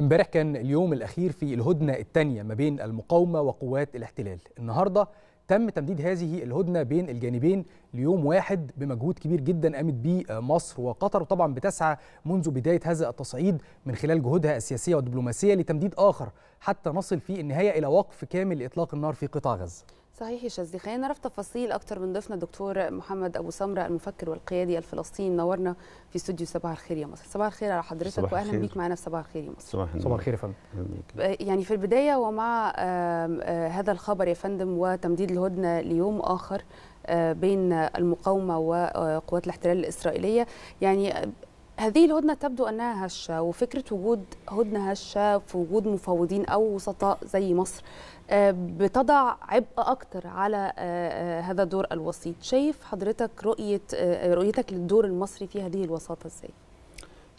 امبارح كان اليوم الأخير في الهدنة الثانية ما بين المقاومة وقوات الاحتلال النهاردة تم تمديد هذه الهدنة بين الجانبين ليوم واحد بمجهود كبير جدا قامت به مصر وقطر وطبعا بتسعى منذ بداية هذا التصعيد من خلال جهودها السياسية والدبلوماسية لتمديد آخر حتى نصل في النهاية إلى وقف كامل لإطلاق النار في قطاع غزة صحيح يا شاذلي خلينا نعرف تفاصيل اكثر من ضيفنا الدكتور محمد ابو سمره المفكر والقيادي الفلسطيني نورنا في استوديو صباح الخير يا مصر صباح الخير على حضرتك واهلا بيك معانا في صباح الخير يا مصر صباح, صباح الخير يا فندم آه، يعني في البدايه ومع آه، آه، هذا الخبر يا فندم وتمديد الهدنه ليوم اخر بين المقاومه وقوات الاحتلال الاسرائيليه يعني هذه الهدنة تبدو أنها هشة وفكرة وجود هدنة هشة في وجود مفاوضين أو وسطاء زي مصر آه، بتضع عبء أكتر على آه، آه، هذا الدور الوسيط شايف حضرتك رؤية رؤيتك للدور المصري في هذه الوساطة إزاي؟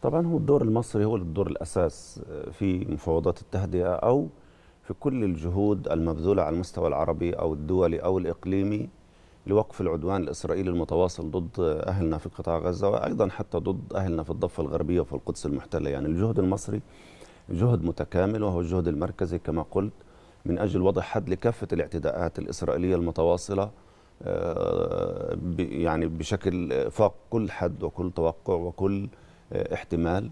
طبعا هو الدور المصري هو الدور الأساس في مفاوضات التهدئة أو في كل الجهود المبذولة على المستوى العربي أو الدولي أو الإقليمي لوقف العدوان الإسرائيلي المتواصل ضد أهلنا في قطاع غزة وأيضا حتى ضد أهلنا في الضفة الغربية وفي القدس المحتلة يعني الجهد المصري جهد متكامل وهو الجهد المركزي كما قلت من أجل وضع حد لكافة الاعتداءات الإسرائيلية المتواصلة آه، يعني بشكل فاق كل حد وكل توقع وكل آه، احتمال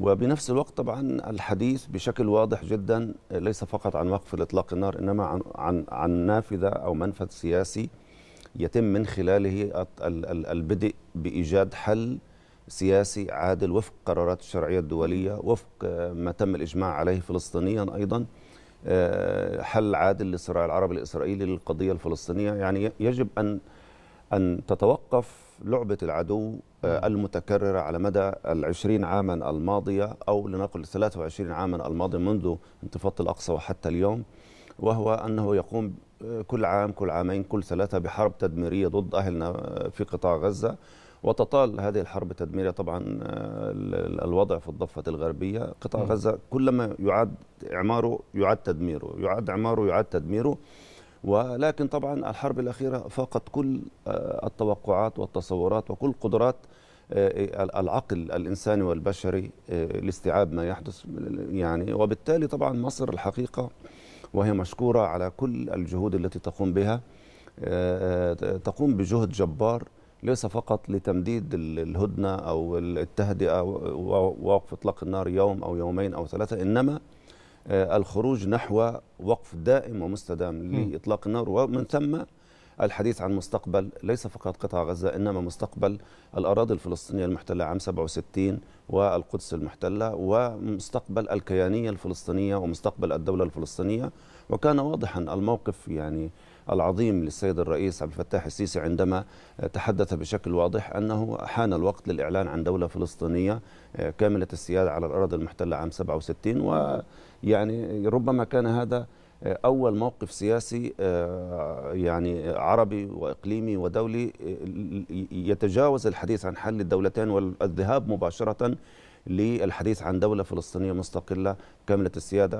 وبنفس الوقت طبعا الحديث بشكل واضح جدا آه، ليس فقط عن وقف الاطلاق النار انما عن عن, عن نافذه او منفذ سياسي يتم من خلاله البدء بايجاد حل سياسي عادل وفق قرارات الشرعيه الدوليه وفق آه، ما تم الاجماع عليه فلسطينيا ايضا آه، حل عادل للصراع العربي الاسرائيلي للقضيه الفلسطينيه يعني يجب ان ان تتوقف لعبه العدو آه، نعم. المتكررة على مدى العشرين عاما الماضية أو لنقل 23 عاما الماضية منذ انتفاضة الأقصى وحتى اليوم وهو أنه يقوم كل عام كل عامين كل ثلاثة بحرب تدميرية ضد أهلنا في قطاع غزة وتطال هذه الحرب التدميرية طبعا الوضع في الضفة الغربية قطاع غزة كلما يعاد إعماره يعاد تدميره يعاد إعماره يعاد تدميره ولكن طبعا الحرب الأخيرة فاقت كل آه، التوقعات والتصورات وكل قدرات آه، العقل الإنساني والبشري آه، لاستيعاب ما يحدث يعني وبالتالي طبعا مصر الحقيقة وهي مشكورة على كل الجهود التي تقوم بها آه، آه، تقوم بجهد جبار ليس فقط لتمديد الهدنة أو التهدئة ووقف إطلاق النار يوم أو يومين أو ثلاثة إنما آه، الخروج نحو وقف دائم ومستدام لإطلاق النار ومن ثم الحديث عن مستقبل ليس فقط قطاع غزة إنما مستقبل الأراضي الفلسطينية المحتلة عام 67 والقدس المحتلة ومستقبل الكيانية الفلسطينية ومستقبل الدولة الفلسطينية وكان واضحا الموقف يعني العظيم للسيد الرئيس عبد الفتاح السيسي عندما تحدث بشكل واضح انه حان الوقت للاعلان عن دوله فلسطينيه آه، كامله السياده على الاراضي المحتله عام 67 ويعني ربما كان هذا آه، أول موقف سياسي آه، يعني عربي وإقليمي ودولي آه، يتجاوز الحديث عن حل الدولتين والذهاب مباشرة للحديث عن دولة فلسطينية مستقلة كاملة السيادة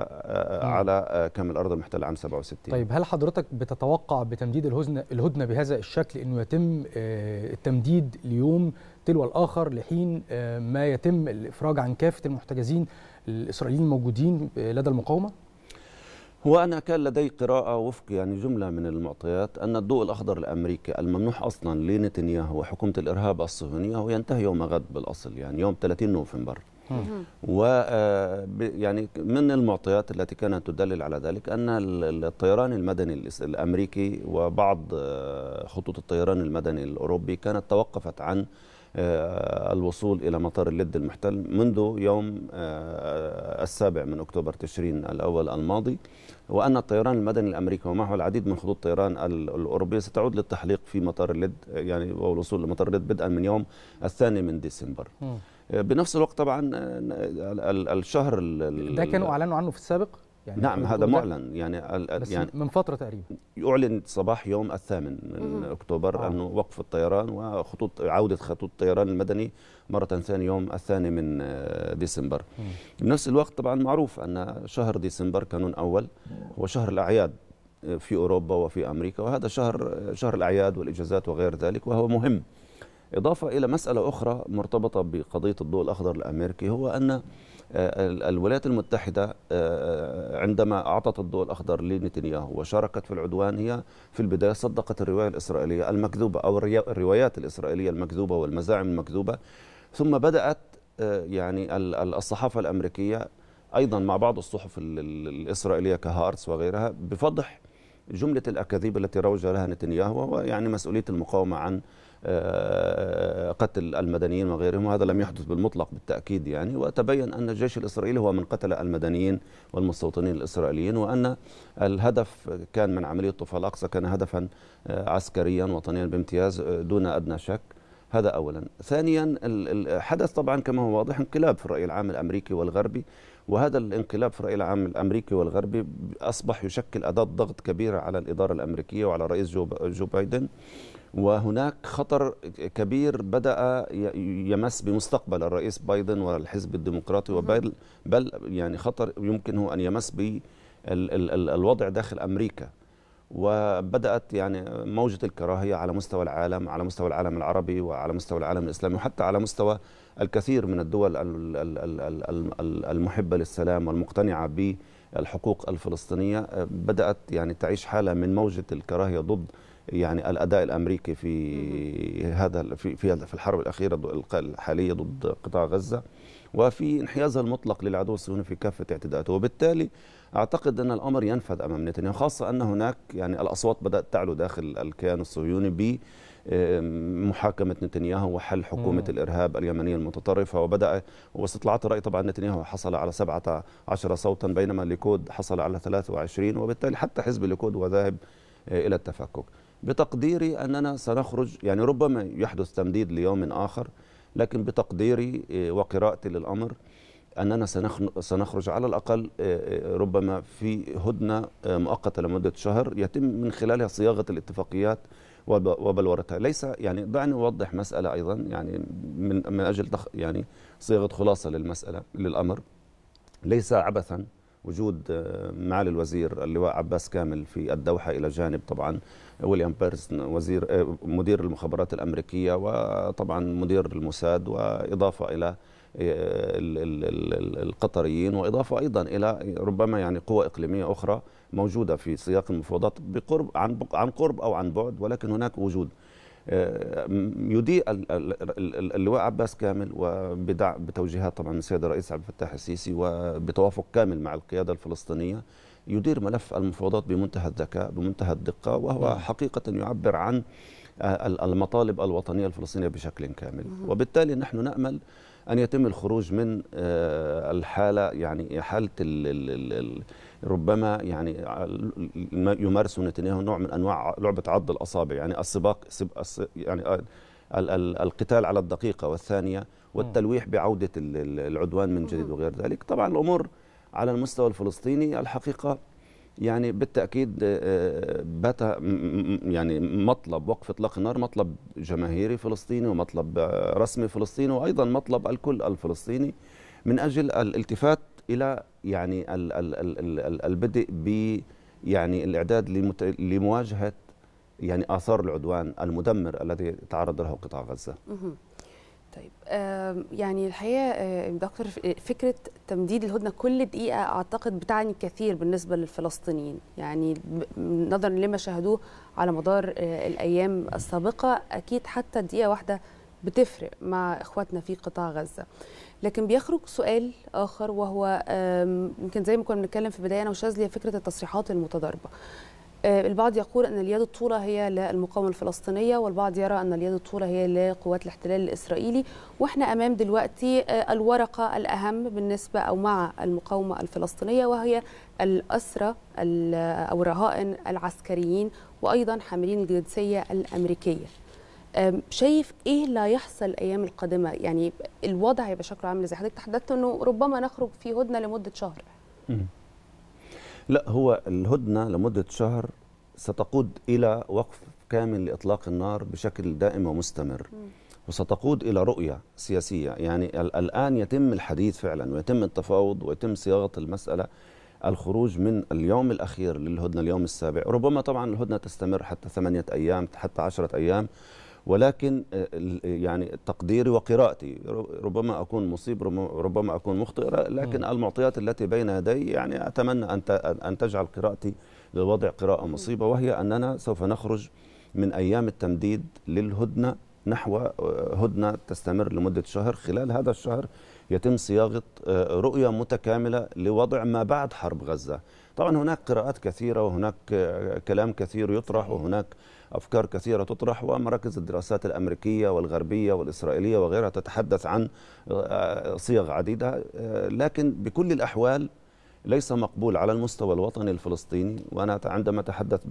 نعم. على كامل الأرض المحتلة عام 67 طيب هل حضرتك بتتوقع بتمديد الهدنة, الهدنة بهذا الشكل أنه يتم التمديد ليوم تلو الآخر لحين ما يتم الإفراج عن كافة المحتجزين الإسرائيليين الموجودين لدى المقاومة؟ هو أنا كان لدي قراءة وفق يعني جملة من المعطيات أن الضوء الأخضر الأمريكي الممنوح أصلا لنتنياهو وحكومة الإرهاب الصهيونية هو ينتهي يوم غد بالأصل يعني يوم 30 نوفمبر و آه، يعني من المعطيات التي كانت تدلل على ذلك ان الطيران المدني الامريكي وبعض آه، خطوط الطيران المدني الاوروبي كانت توقفت عن آه، الوصول إلى مطار اللد المحتل منذ يوم آه، السابع من أكتوبر تشرين الأول الماضي وأن الطيران المدني الأمريكي ومعه العديد من خطوط الطيران الأوروبية ستعود للتحليق في مطار اللد يعني والوصول لمطار اللد بدءا من يوم الثاني من ديسمبر آه، بنفس الوقت طبعا الشهر ده كانوا أعلنوا عنه في السابق؟ يعني نعم هذا معلن يعني بس يعني من فتره تقريبا اعلن صباح يوم الثامن من اكتوبر آه. انه وقف الطيران وخطوط عوده خطوط الطيران المدني مره ثانيه يوم الثاني من آه، ديسمبر مم. بنفس الوقت طبعا معروف ان شهر ديسمبر كانون اول هو شهر الاعياد آه، في اوروبا وفي امريكا وهذا شهر آه، شهر الاعياد والاجازات وغير ذلك وهو مهم إضافة إلى مسألة أخرى مرتبطة بقضية الضوء الأخضر الأمريكي هو أن آه، الولايات المتحدة آه، آه، عندما أعطت الضوء الأخضر لنتنياهو وشاركت في العدوان هي في البداية صدقت الرواية الإسرائيلية المكذوبة أو الروايات الإسرائيلية المكذوبة والمزاعم المكذوبة ثم بدأت يعني الصحافة الأمريكية أيضا مع بعض الصحف الإسرائيلية كهارتس وغيرها بفضح جملة الأكاذيب التي روج لها نتنياهو ويعني مسؤولية المقاومة عن آه، قتل المدنيين وغيرهم وهذا لم يحدث بالمطلق بالتأكيد يعني وتبين أن الجيش الإسرائيلي هو من قتل المدنيين والمستوطنين الإسرائيليين وأن الهدف كان من عملية طوفان الأقصى كان هدفا آه، عسكريا وطنيا بامتياز دون أدنى شك هذا اولا ثانيا حدث طبعا كما هو واضح انقلاب في الراي العام الامريكي والغربي وهذا الانقلاب في الراي العام الامريكي والغربي اصبح يشكل اداه ضغط كبيره على الاداره الامريكيه وعلى رئيس جو بايدن وهناك خطر كبير بدأ يمس بمستقبل الرئيس بايدن والحزب الديمقراطي وبل بل يعني خطر يمكنه أن يمس بالوضع داخل أمريكا وبدأت يعني موجة الكراهية على مستوى العالم على مستوى العالم العربي وعلى مستوى العالم الإسلامي وحتى على مستوى الكثير من الدول المحبة للسلام والمقتنعة بالحقوق الفلسطينية بدأت يعني تعيش حالة من موجة الكراهية ضد يعني الاداء الامريكي في هذا في في الحرب الاخيره الحاليه ضد قطاع غزه وفي انحيازها المطلق للعدو الصهيوني في كافه اعتداءاته وبالتالي اعتقد ان الامر ينفذ امام نتنياهو خاصه ان هناك يعني الاصوات بدات تعلو داخل الكيان الصهيوني ب محاكمة نتنياهو وحل حكومة مم. الإرهاب اليمنية المتطرفة وبدأ واستطلاعات الرأي طبعا نتنياهو حصل على 17 صوتا بينما ليكود حصل على 23 وبالتالي حتى حزب ليكود وذاهب آه، إلى التفكك بتقديري أننا سنخرج يعني ربما يحدث تمديد ليوم آخر لكن بتقديري آه، وقراءتي للأمر أننا سنخرج على الأقل آه، آه، ربما في هدنة مؤقتة لمدة شهر يتم من خلالها صياغة الاتفاقيات وبلورتها ليس يعني دعني أوضح مسألة أيضا يعني من, من أجل يعني صياغة خلاصة للمسألة للأمر ليس عبثا وجود آه، معالي الوزير اللواء عباس كامل في الدوحة إلى جانب طبعا ويليام بيرسون وزير آه، مدير المخابرات الأمريكية وطبعا مدير الموساد وإضافة إلى آه، القطريين وإضافة أيضا إلى ربما يعني قوى إقليمية أخرى موجودة في سياق المفاوضات بقرب عن عن قرب أو عن بعد ولكن هناك وجود آه، يضيء اللواء عباس كامل وبدعم بتوجيهات طبعا السيد الرئيس عبد الفتاح السيسي وبتوافق كامل مع القياده الفلسطينيه يدير ملف المفاوضات بمنتهى الذكاء بمنتهى الدقه وهو حقيقه يعبر عن آه، المطالب الوطنيه الفلسطينيه بشكل كامل وبالتالي نحن نامل ان يتم الخروج من آه، الحاله يعني حاله الـ الـ الـ ربما يعني يمارس نتنياهو نوع من انواع لعبه عض الاصابع يعني السباق يعني آه، القتال على الدقيقه والثانيه والتلويح بعوده العدوان من جديد وغير ذلك طبعا الامور على المستوى الفلسطيني الحقيقه يعني بالتاكيد آه، آه، بات يعني مطلب وقف اطلاق النار مطلب جماهيري فلسطيني ومطلب آه، رسمي فلسطيني وايضا مطلب الكل الفلسطيني من اجل الالتفات الى يعني البدء ب يعني الاعداد لمواجهه يعني اثار العدوان المدمر الذي تعرض له قطاع غزه. طيب يعني الحقيقه آه، دكتور فكره تمديد الهدنه كل دقيقه اعتقد بتعني كثير بالنسبه للفلسطينيين يعني نظرا لما شاهدوه على مدار آه، الايام السابقه اكيد حتى دقيقه واحده بتفرق مع اخواتنا في قطاع غزه لكن بيخرج سؤال اخر وهو يمكن زي ما كنا بنتكلم في البدايه انا وشاذلي فكره التصريحات المتضاربه آه، البعض يقول أن اليد الطولة هي للمقاومة الفلسطينية والبعض يرى أن اليد الطولة هي لقوات الاحتلال الإسرائيلي وإحنا أمام دلوقتي آه، الورقة الأهم بالنسبة أو مع المقاومة الفلسطينية وهي الأسرى أو الرهائن العسكريين وأيضا حاملين الجنسية الأمريكية شايف ايه اللي هيحصل الايام القادمه يعني الوضع هيبقى شكله عامل ازاي حضرتك تحدثت انه ربما نخرج في هدنه لمده شهر لا هو الهدنه لمده شهر ستقود الى وقف كامل لاطلاق النار بشكل دائم ومستمر وستقود الى رؤيه سياسيه يعني الان يتم الحديث فعلا ويتم التفاوض ويتم صياغه المساله الخروج من اليوم الأخير للهدنة اليوم السابع ربما طبعا الهدنة تستمر حتى ثمانية أيام حتى عشرة أيام ولكن آه، يعني تقديري وقراءتي ربما أكون مصيب ربما أكون مخطئ لكن المعطيات التي بين يدي يعني أتمنى أن تجعل قراءتي للوضع قراءة مصيبة وهي أننا سوف نخرج من أيام التمديد للهدنة نحو آه، هدنة تستمر لمدة شهر خلال هذا الشهر يتم صياغة آه، رؤية متكاملة لوضع ما بعد حرب غزة طبعا هناك قراءات كثيرة وهناك كلام كثير يطرح وهناك أفكار كثيرة تطرح ومراكز الدراسات الأمريكية والغربية والإسرائيلية وغيرها تتحدث عن آه، صيغ عديدة آه، لكن بكل الأحوال ليس مقبول على المستوى الوطني الفلسطيني وأنا عندما أتحدث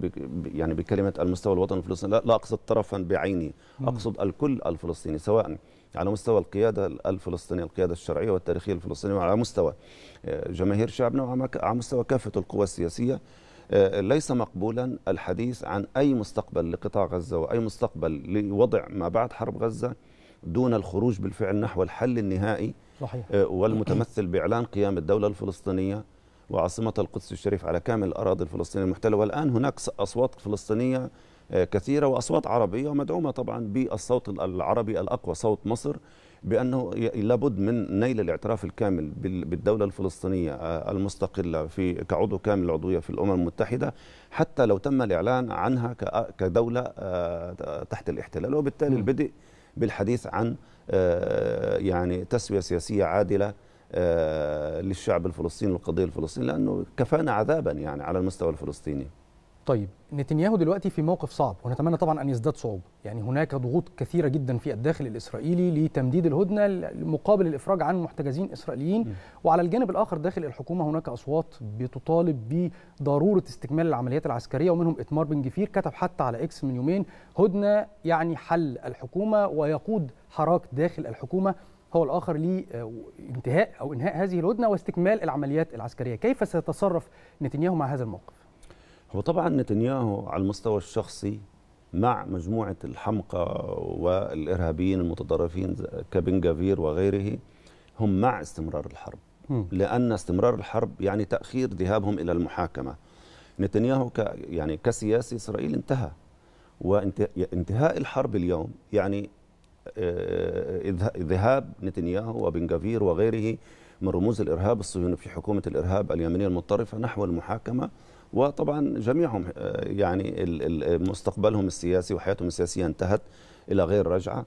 يعني بكلمة المستوى الوطني الفلسطيني لا أقصد طرفا بعيني أقصد الكل الفلسطيني سواء على مستوى القيادة الفلسطينية القيادة الشرعية والتاريخية الفلسطينية وعلى مستوى آه، جماهير شعبنا وعلى مستوى كافة القوى السياسية آه، ليس مقبولا الحديث عن أي مستقبل لقطاع غزة وأي مستقبل لوضع ما بعد حرب غزة دون الخروج بالفعل نحو الحل النهائي صحيح. آه، والمتمثل بإعلان قيام الدولة الفلسطينية وعاصمة القدس الشريف على كامل الأراضي الفلسطينية المحتلة والآن هناك أصوات فلسطينية آه، كثيرة وأصوات عربية ومدعومة طبعا بالصوت العربي الأقوى صوت مصر بأنه لابد من نيل الاعتراف الكامل بالدولة الفلسطينية آه، المستقلة في كعضو كامل العضوية في الأمم المتحدة حتى لو تم الإعلان عنها آه، كدولة آه، تحت الاحتلال وبالتالي البدء بالحديث عن يعني تسوية سياسية عادلة للشعب الفلسطيني والقضية الفلسطينية لأنه كفانا عذابا يعني على المستوى الفلسطيني طيب نتنياهو دلوقتي في موقف صعب ونتمنى طبعا ان يزداد صعوبه يعني هناك ضغوط كثيره جدا في الداخل الاسرائيلي لتمديد الهدنه مقابل الافراج عن محتجزين اسرائيليين وعلى الجانب الاخر داخل الحكومه هناك اصوات بتطالب بضروره استكمال العمليات العسكريه ومنهم اتمار بن جفير كتب حتى على اكس من يومين هدنه يعني حل الحكومه ويقود حراك داخل الحكومه هو الاخر لانتهاء او انهاء هذه الهدنه واستكمال العمليات العسكريه كيف سيتصرف نتنياهو مع هذا الموقف هو طبعا نتنياهو على المستوى الشخصي مع مجموعة الحمقى والإرهابيين المتطرفين كبن جافير وغيره هم مع استمرار الحرب لأن استمرار الحرب يعني تأخير ذهابهم إلى المحاكمة نتنياهو ك يعني كسياسي إسرائيل انتهى وانتهاء الحرب اليوم يعني آه، ذهاب نتنياهو وبن جافير وغيره من رموز الإرهاب الصهيوني في حكومة الإرهاب اليمنية المتطرفة نحو المحاكمة وطبعا جميعهم آه، يعني مستقبلهم السياسي وحياتهم السياسيه انتهت الى غير رجعه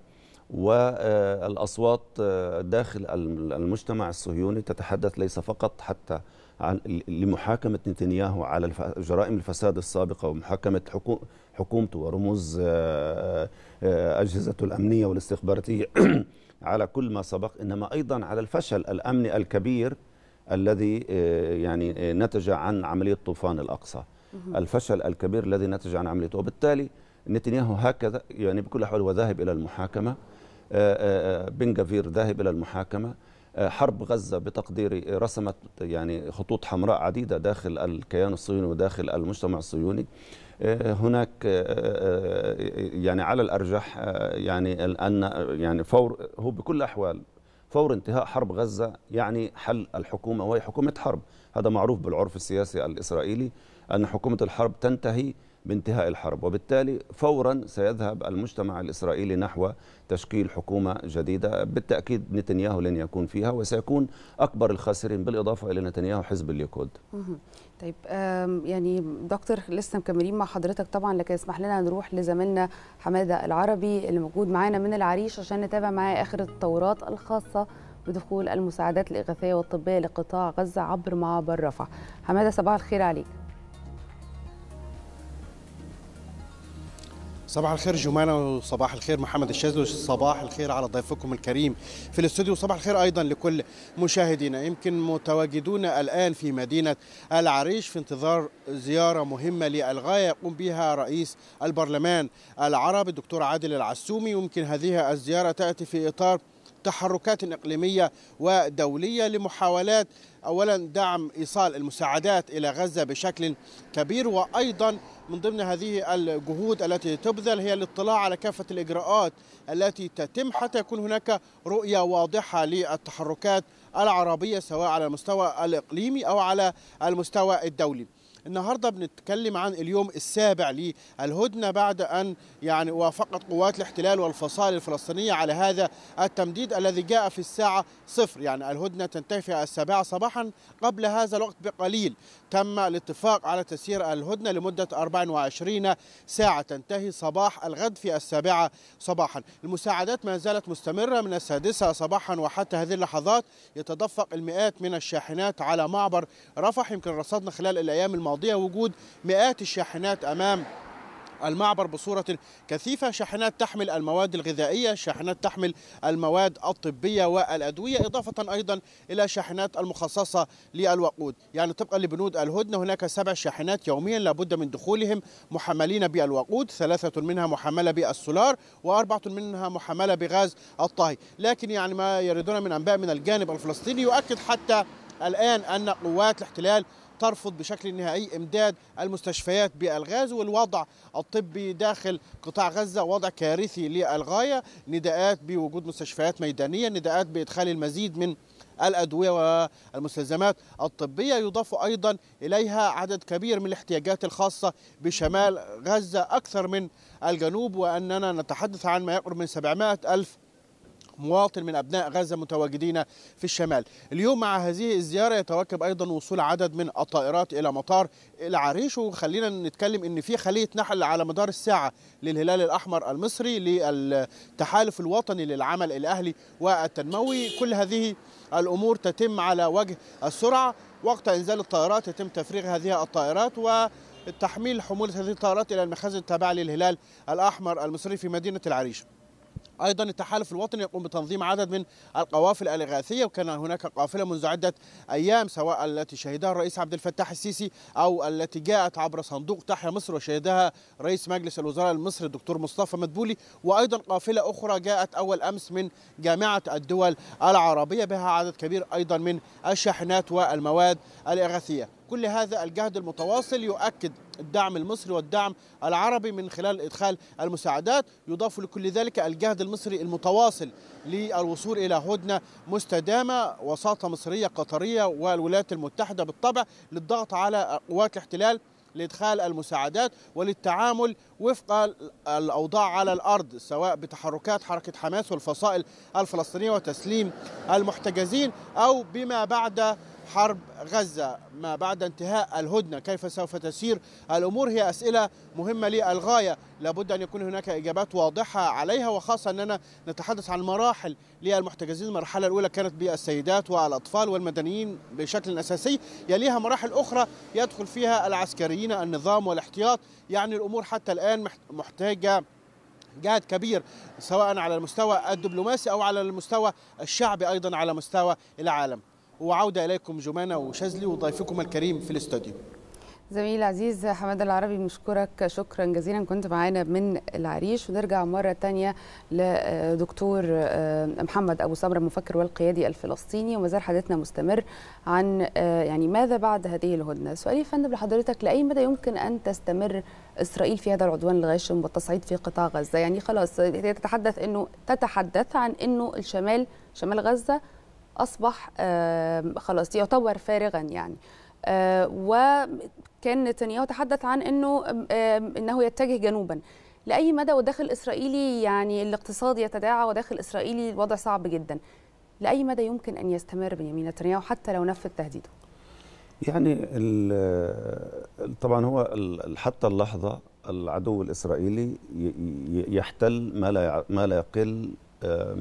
والاصوات آه، داخل المجتمع الصهيوني تتحدث ليس فقط حتى عن لمحاكمه نتنياهو على جرائم الفساد السابقه ومحاكمه حكومته ورموز آه، اجهزته الامنيه والاستخباراتيه على كل ما سبق انما ايضا على الفشل الامني الكبير الذي آه، يعني آه، نتج عن عملية طوفان الأقصى الفشل الكبير الذي نتج عن عمليته وبالتالي نتنياهو هكذا يعني بكل الأحوال هو آه، ذاهب إلى المحاكمة بن جافير ذاهب إلى المحاكمة حرب غزة بتقديري رسمت يعني خطوط حمراء عديدة داخل الكيان الصهيوني وداخل المجتمع الصهيوني هناك يعني على الأرجح يعني أن يعني فور هو بكل الأحوال فور انتهاء حرب غزة يعني حل الحكومة وهي حكومة حرب هذا معروف بالعرف السياسي الإسرائيلي أن حكومة الحرب تنتهي بانتهاء الحرب وبالتالي فورا سيذهب المجتمع الإسرائيلي نحو تشكيل حكومة جديدة بالتأكيد نتنياهو لن يكون فيها وسيكون أكبر الخاسرين بالإضافة إلى نتنياهو حزب الليكود طيب يعني دكتور لسه مكملين مع حضرتك طبعا لكن اسمح لنا نروح لزميلنا حماده العربي اللي موجود معانا من العريش عشان نتابع معاه اخر التطورات الخاصه بدخول المساعدات الاغاثيه والطبيه لقطاع غزه عبر معبر رفح. حماده صباح الخير عليك. صباح الخير جمانة وصباح الخير محمد الشاذلي صباح الخير على ضيفكم الكريم في الاستوديو وصباح الخير ايضا لكل مشاهدينا يمكن متواجدون الان في مدينه العريش في انتظار زياره مهمه للغايه يقوم بها رئيس البرلمان العربي الدكتور عادل العسومي يمكن هذه الزياره تاتي في اطار تحركات إقليمية ودولية لمحاولات أولا دعم إيصال المساعدات إلى غزة بشكل كبير وأيضا من ضمن هذه الجهود التي تبذل هي الاطلاع على كافة الإجراءات التي تتم حتى يكون هناك رؤية واضحة للتحركات العربية سواء على المستوى الإقليمي أو على المستوى الدولي النهارده بنتكلم عن اليوم السابع للهدنه بعد ان يعني وافقت قوات الاحتلال والفصائل الفلسطينيه على هذا التمديد الذي جاء في الساعه صفر يعني الهدنه تنتهي في السابعه صباحا قبل هذا الوقت بقليل تم الاتفاق على تسيير الهدنه لمده 24 ساعه تنتهي صباح الغد في السابعه صباحا المساعدات ما زالت مستمره من السادسه صباحا وحتى هذه اللحظات يتدفق المئات من الشاحنات على معبر رفح يمكن رصدنا خلال الايام الماضيه الماضية وجود مئات الشاحنات أمام المعبر بصورة كثيفة شاحنات تحمل المواد الغذائية شاحنات تحمل المواد الطبية والأدوية إضافة أيضا إلى شاحنات المخصصة للوقود يعني طبقا لبنود الهدنة هناك سبع شاحنات يوميا لابد من دخولهم محملين بالوقود ثلاثة منها محملة بالسولار وأربعة منها محملة بغاز الطهي لكن يعني ما يردون من أنباء من الجانب الفلسطيني يؤكد حتى الآن أن قوات الاحتلال ترفض بشكل نهائي امداد المستشفيات بالغاز والوضع الطبي داخل قطاع غزه وضع كارثي للغايه نداءات بوجود مستشفيات ميدانيه نداءات بادخال المزيد من الأدوية والمستلزمات الطبية يضاف أيضا إليها عدد كبير من الاحتياجات الخاصة بشمال غزة أكثر من الجنوب وأننا نتحدث عن ما يقرب من 700 ألف مواطن من أبناء غزة متواجدين في الشمال اليوم مع هذه الزيارة يتواكب أيضا وصول عدد من الطائرات إلى مطار العريش وخلينا نتكلم أن في خلية نحل على مدار الساعة للهلال الأحمر المصري للتحالف الوطني للعمل الأهلي والتنموي كل هذه الأمور تتم على وجه السرعة وقت إنزال الطائرات يتم تفريغ هذه الطائرات و تحميل حمولة هذه الطائرات إلى المخازن التابعة للهلال الأحمر المصري في مدينة العريش أيضا التحالف الوطني يقوم بتنظيم عدد من القوافل الإغاثية وكان هناك قافلة منذ عدة أيام سواء التي شهدها الرئيس عبد الفتاح السيسي أو التي جاءت عبر صندوق تحيا مصر وشهدها رئيس مجلس الوزراء المصري الدكتور مصطفى مدبولي وأيضا قافلة أخرى جاءت أول أمس من جامعة الدول العربية بها عدد كبير أيضا من الشاحنات والمواد الإغاثية كل هذا الجهد المتواصل يؤكد الدعم المصري والدعم العربي من خلال ادخال المساعدات يضاف لكل ذلك الجهد المصري المتواصل للوصول الى هدنه مستدامه وساطه مصريه قطريه والولايات المتحده بالطبع للضغط على قوات الاحتلال لادخال المساعدات وللتعامل وفق الأوضاع على الأرض سواء بتحركات حركة حماس والفصائل الفلسطينية وتسليم المحتجزين أو بما بعد حرب غزة ما بعد انتهاء الهدنة كيف سوف تسير الأمور هي أسئلة مهمة للغاية لابد أن يكون هناك إجابات واضحة عليها وخاصة أننا نتحدث عن مراحل للمحتجزين المرحلة الأولى كانت بالسيدات والأطفال والمدنيين بشكل أساسي يليها مراحل أخرى يدخل فيها العسكريين النظام والاحتياط يعني الامور حتى الان محتاجه جهد كبير سواء على المستوى الدبلوماسي او على المستوى الشعبي ايضا على مستوى العالم وعوده اليكم جمانه وشاذلي وضيفكم الكريم في الاستوديو زميل عزيز حماد العربي مشكورك شكرا جزيلا كنت معانا من العريش ونرجع مره تانية لدكتور آه، محمد ابو صبر المفكر والقيادي الفلسطيني وما زال حديثنا مستمر عن آه، يعني ماذا بعد هذه الهدنه سؤالي يا فندم لحضرتك لاي مدى يمكن ان تستمر اسرائيل في هذا العدوان الغاشم والتصعيد في قطاع غزه يعني خلاص تتحدث انه تتحدث عن انه الشمال شمال غزه اصبح آه، خلاص يعتبر فارغا يعني و كان نتنياهو تحدث عن انه انه يتجه جنوبا لاي مدى والداخل الاسرائيلي يعني الاقتصاد يتداعى وداخل الاسرائيلي الوضع صعب جدا لاي مدى يمكن ان يستمر بنيامين نتنياهو حتى لو نفذ تهديده يعني طبعا هو حتى اللحظه العدو الاسرائيلي يحتل ما لا ما لا يقل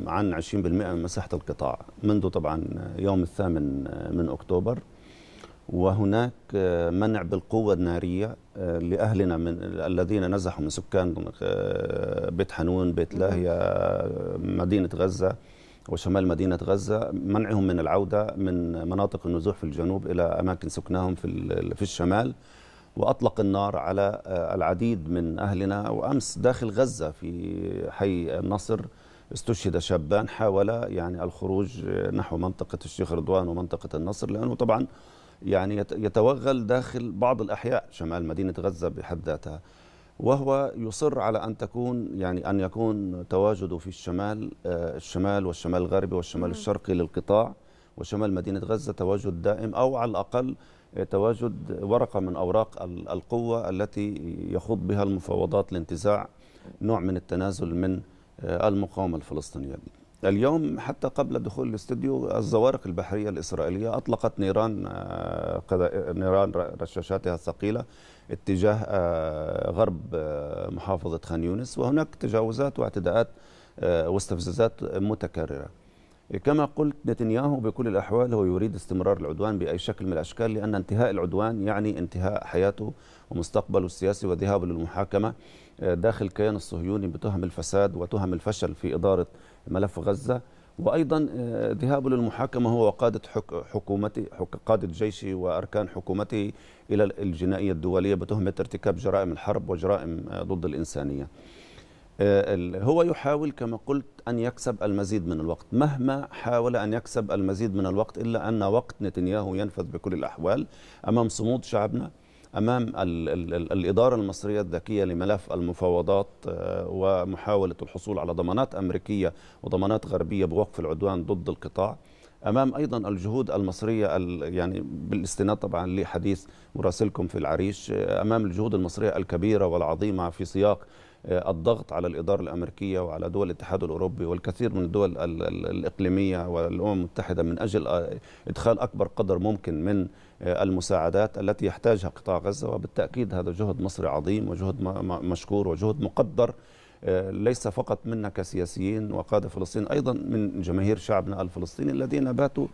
عن 20% من مساحه القطاع منذ طبعا يوم الثامن من اكتوبر وهناك آه، منع بالقوة النارية آه، لأهلنا من الذين نزحوا من سكان آه، بيت حنون بيت لاهية مدينة غزة وشمال مدينة غزة منعهم من العودة من مناطق النزوح في الجنوب إلى أماكن سكنهم في, في الشمال وأطلق النار على العديد من أهلنا وأمس داخل غزة في حي النصر استشهد شابان حاول يعني الخروج نحو منطقة الشيخ رضوان ومنطقة النصر لأنه طبعا يعني يتوغل داخل بعض الأحياء شمال مدينة غزة بحد ذاتها وهو يصر على أن تكون يعني أن يكون تواجده في الشمال آه، الشمال والشمال الغربي والشمال الشرقي للقطاع وشمال مدينة غزة تواجد دائم أو على الأقل آه، تواجد ورقة من أوراق القوة التي يخوض بها المفاوضات لانتزاع نوع من التنازل من آه، المقاومة الفلسطينية اليوم حتى قبل دخول الاستوديو الزوارق البحرية الإسرائيلية أطلقت نيران آه، نيران رشاشاتها الثقيلة اتجاه آه، غرب آه، محافظة خان يونس وهناك تجاوزات واعتداءات واستفزازات متكررة كما قلت نتنياهو بكل الأحوال هو يريد استمرار العدوان بأي شكل من الأشكال لأن انتهاء العدوان يعني انتهاء حياته ومستقبله السياسي وذهابه للمحاكمة آه، داخل الكيان الصهيوني بتهم الفساد وتهم الفشل في إدارة ملف غزة وأيضا آه، ذهابه للمحاكمة هو وقادة حكومته قادة جيشه وأركان حكومته إلى الجنائية الدولية بتهمة ارتكاب جرائم الحرب وجرائم آه، ضد الإنسانية آه، هو يحاول كما قلت أن يكسب المزيد من الوقت مهما حاول أن يكسب المزيد من الوقت إلا أن وقت نتنياهو ينفذ بكل الأحوال أمام صمود شعبنا أمام الـ الـ الـ الإدارة المصرية الذكية لملف المفاوضات آه، ومحاولة الحصول على ضمانات أمريكية وضمانات غربية بوقف العدوان ضد القطاع امام ايضا الجهود المصريه يعني بالاستناد طبعا لحديث مراسلكم في العريش آه، امام الجهود المصريه الكبيره والعظيمه في سياق آه، الضغط على الإدارة الأمريكية وعلى دول الاتحاد الأوروبي والكثير من الدول الإقليمية والأمم المتحدة من أجل آه، إدخال أكبر قدر ممكن من آه، المساعدات التي يحتاجها قطاع غزة وبالتأكيد هذا جهد مصري عظيم وجهد مشكور وجهد مقدر ليس فقط منا كسياسيين وقادة فلسطين أيضا من جماهير شعبنا الفلسطيني الذين باتوا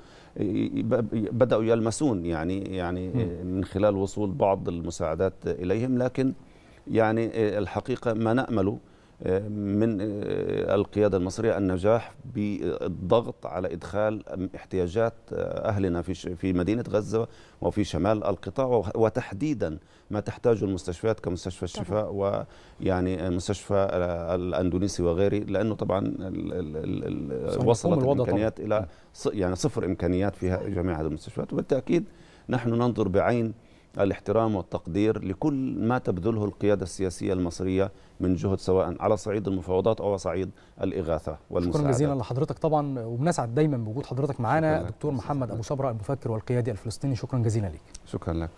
بدأوا يلمسون يعني يعني من خلال وصول بعض المساعدات إليهم لكن يعني آه، الحقيقة ما نأمله آه، من آه، القيادة المصرية النجاح بالضغط على إدخال احتياجات أهلنا في في مدينة غزة وفي شمال القطاع وتحديدا ما تحتاجه المستشفيات كمستشفى الشفاء ويعني مستشفى الأندونيسي وغيره لأنه طبعا وصلت الإمكانيات إلى يعني صفر إمكانيات في جميع هذه المستشفيات وبالتأكيد نحن ننظر بعين الاحترام والتقدير لكل ما تبذله القيادة السياسية المصرية من جهد سواء على صعيد المفاوضات أو صعيد الإغاثة والمساعدة شكرا جزيلا لحضرتك طبعا وبنسعد دايما بوجود حضرتك معنا دكتور محمد أبو صبرة المفكر والقيادي الفلسطيني شكرا جزيلا لك شكرا لك